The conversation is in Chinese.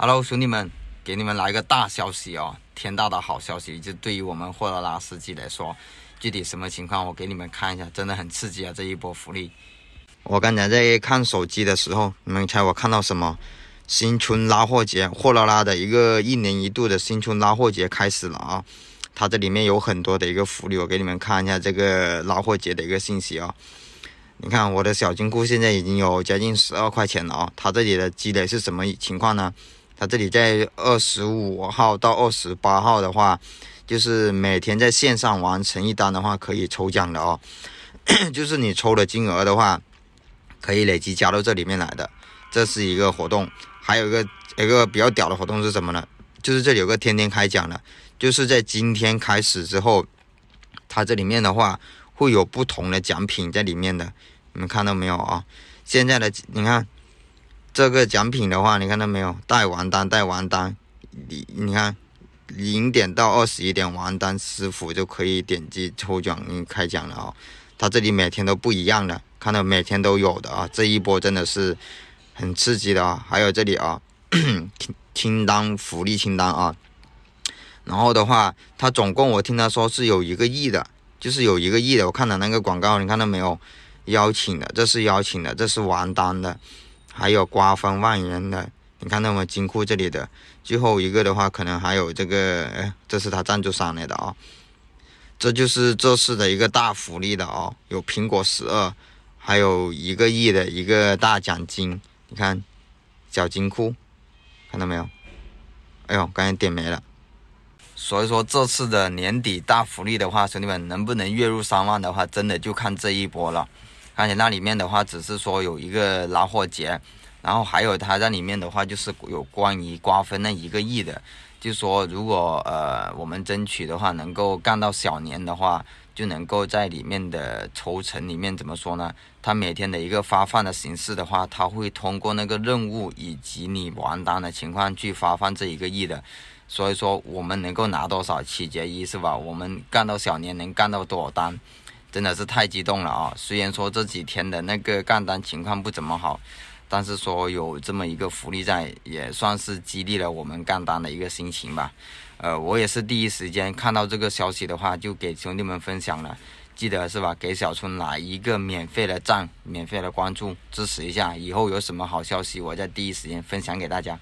Hello，兄弟们，给你们来个大消息哦！天大的好消息，就对于我们货拉拉司机来说，具体什么情况我给你们看一下，真的很刺激啊！这一波福利，我刚才在看手机的时候，你们猜我看到什么？新春拉货节，货拉拉的一个一年一度的新春拉货节开始了啊！它这里面有很多的一个福利，我给你们看一下这个拉货节的一个信息啊。你看我的小金库现在已经有将近十二块钱了啊！它这里的积累是什么情况呢？它这里在二十五号到二十八号的话，就是每天在线上完成一单的话，可以抽奖的哦。就是你抽的金额的话，可以累积加到这里面来的，这是一个活动。还有一个一个比较屌的活动是什么呢？就是这里有个天天开奖的，就是在今天开始之后，它这里面的话会有不同的奖品在里面的，你们看到没有啊？现在的你看。这个奖品的话，你看到没有？代完单，代完单，你你看，零点到二十一点完单，师傅就可以点击抽奖开奖了啊。他这里每天都不一样的，看到每天都有的啊。这一波真的是很刺激的啊。还有这里啊，清清单福利清单啊。然后的话，他总共我听他说是有一个亿的，就是有一个亿的。我看了那个广告，你看到没有？邀请的，这是邀请的，这是完单的。还有瓜分万人的，你看到吗？金库这里的最后一个的话，可能还有这个，哎，这是他赞助商来的啊。这就是这次的一个大福利的哦，有苹果十二，还有一个亿的一个大奖金。你看，小金库，看到没有？哎呦，刚才点没了。所以说这次的年底大福利的话，兄弟们能不能月入三万的话，真的就看这一波了。而且那里面的话，只是说有一个拉货节，然后还有他在里面的话，就是有关于瓜分那一个亿的，就说如果呃我们争取的话，能够干到小年的话，就能够在里面的抽成里面怎么说呢？他每天的一个发放的形式的话，他会通过那个任务以及你完单的情况去发放这一个亿的，所以说我们能够拿多少，取决于是吧？我们干到小年能干到多少单？真的是太激动了啊！虽然说这几天的那个干单情况不怎么好，但是说有这么一个福利在，也算是激励了我们干单的一个心情吧。呃，我也是第一时间看到这个消息的话，就给兄弟们分享了。记得是吧？给小春来一个免费的赞，免费的关注，支持一下。以后有什么好消息，我在第一时间分享给大家。